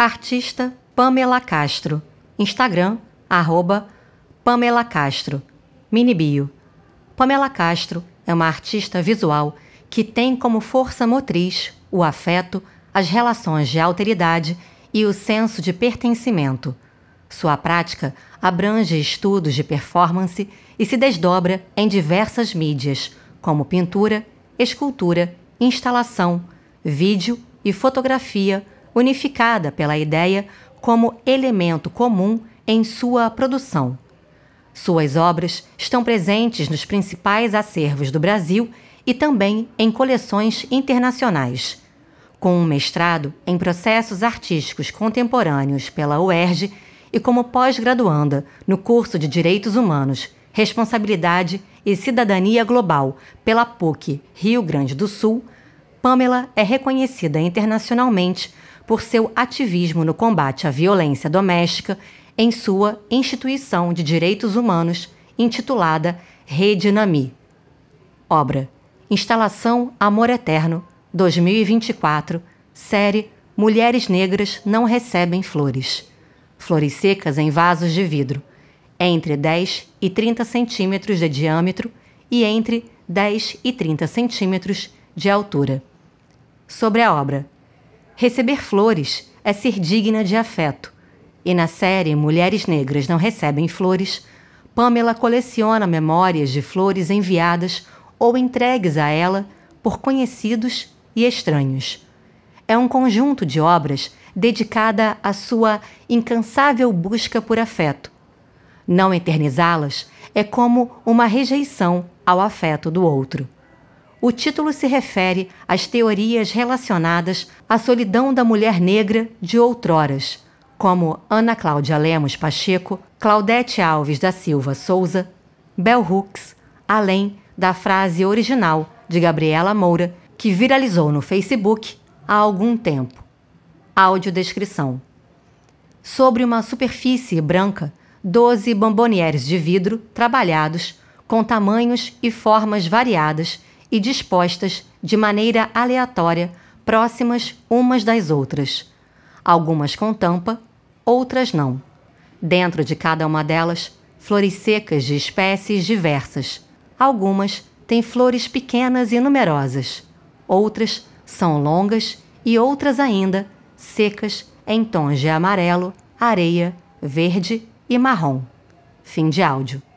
Artista Pamela Castro. Instagram, arroba Pamela Castro. bio. Pamela Castro é uma artista visual que tem como força motriz o afeto, as relações de alteridade e o senso de pertencimento. Sua prática abrange estudos de performance e se desdobra em diversas mídias, como pintura, escultura, instalação, vídeo e fotografia unificada pela ideia como elemento comum em sua produção. Suas obras estão presentes nos principais acervos do Brasil e também em coleções internacionais. Com um mestrado em processos artísticos contemporâneos pela UERJ e como pós-graduanda no curso de Direitos Humanos, Responsabilidade e Cidadania Global pela PUC Rio Grande do Sul, Pamela é reconhecida internacionalmente por seu ativismo no combate à violência doméstica em sua instituição de direitos humanos intitulada Rede Nami. Obra Instalação Amor Eterno 2024, série Mulheres Negras Não Recebem Flores. Flores secas em vasos de vidro, entre 10 e 30 centímetros de diâmetro e entre 10 e 30 centímetros de altura. Sobre a obra, Receber flores é ser digna de afeto. E na série Mulheres Negras Não Recebem Flores, Pamela coleciona memórias de flores enviadas ou entregues a ela por conhecidos e estranhos. É um conjunto de obras dedicada à sua incansável busca por afeto. Não eternizá-las é como uma rejeição ao afeto do outro. O título se refere às teorias relacionadas à solidão da mulher negra de outroras, como Ana Cláudia Lemos Pacheco, Claudete Alves da Silva Souza, Bel Hooks, além da frase original de Gabriela Moura, que viralizou no Facebook há algum tempo. Audiodescrição: Sobre uma superfície branca, 12 bombonieres de vidro trabalhados com tamanhos e formas variadas e dispostas de maneira aleatória, próximas umas das outras. Algumas com tampa, outras não. Dentro de cada uma delas, flores secas de espécies diversas. Algumas têm flores pequenas e numerosas. Outras são longas e outras ainda secas em tons de amarelo, areia, verde e marrom. Fim de áudio.